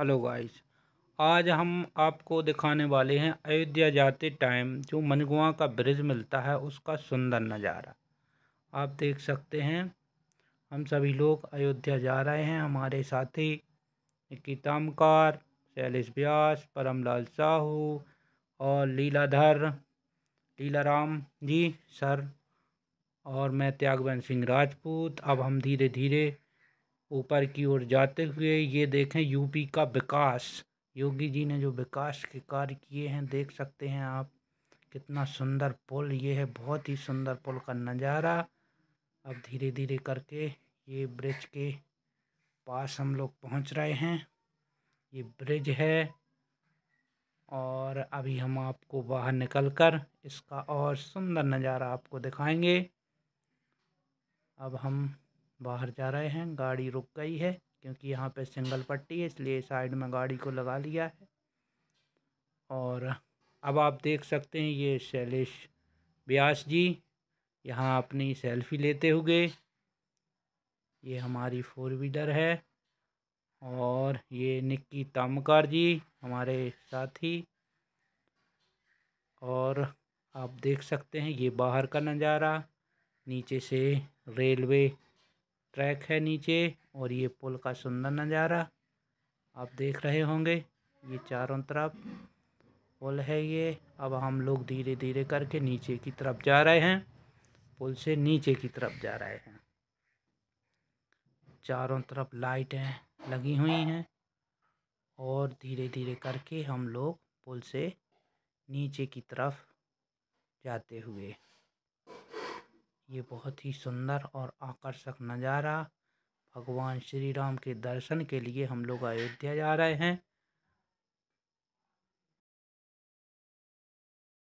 Hello guys आज हम आपको दिखाने वाले हैं अयोध्या जाते टाइम जो मनगुआ का ब्रिज मिलता है उसका सुंदर नज़ारा आप देख सकते हैं हम सभी लोग अयोध्या जा रहे हैं हमारे साथी निकी शैलेश व्यास परमलाल साहू और लीलाधर लीलाराम जी सर और मैं त्यागवंत सिंह राजपूत अब हम धीरे धीरे ऊपर की ओर जाते हुए ये देखें यूपी का विकास योगी जी ने जो विकास के कार्य किए हैं देख सकते हैं आप कितना सुंदर पुल ये है बहुत ही सुंदर पुल का नज़ारा अब धीरे धीरे करके ये ब्रिज के पास हम लोग पहुंच रहे हैं ये ब्रिज है और अभी हम आपको बाहर निकलकर इसका और सुंदर नज़ारा आपको दिखाएंगे अब हम बाहर जा रहे हैं गाड़ी रुक गई है क्योंकि यहाँ पे सिंगल पट्टी है इसलिए साइड में गाड़ी को लगा लिया है और अब आप देख सकते हैं ये शैलेश ब्यास जी यहाँ अपनी सेल्फी लेते हुए ये हमारी फोर व्हीलर है और ये निक्की तामकार जी हमारे साथी और आप देख सकते हैं ये बाहर का नज़ारा नीचे से रेलवे ट्रैक है नीचे और ये पुल का सुंदर नज़ारा आप देख रहे होंगे ये चारों तरफ पुल है ये अब हम लोग धीरे धीरे करके नीचे की तरफ जा रहे हैं पुल से नीचे की तरफ जा रहे हैं चारों तरफ लाइटें लगी हुई हैं और धीरे धीरे करके हम लोग पुल से नीचे की तरफ जाते हुए ये बहुत ही सुंदर और आकर्षक नजारा भगवान श्री राम के दर्शन के लिए हम लोग अयोध्या जा रहे हैं।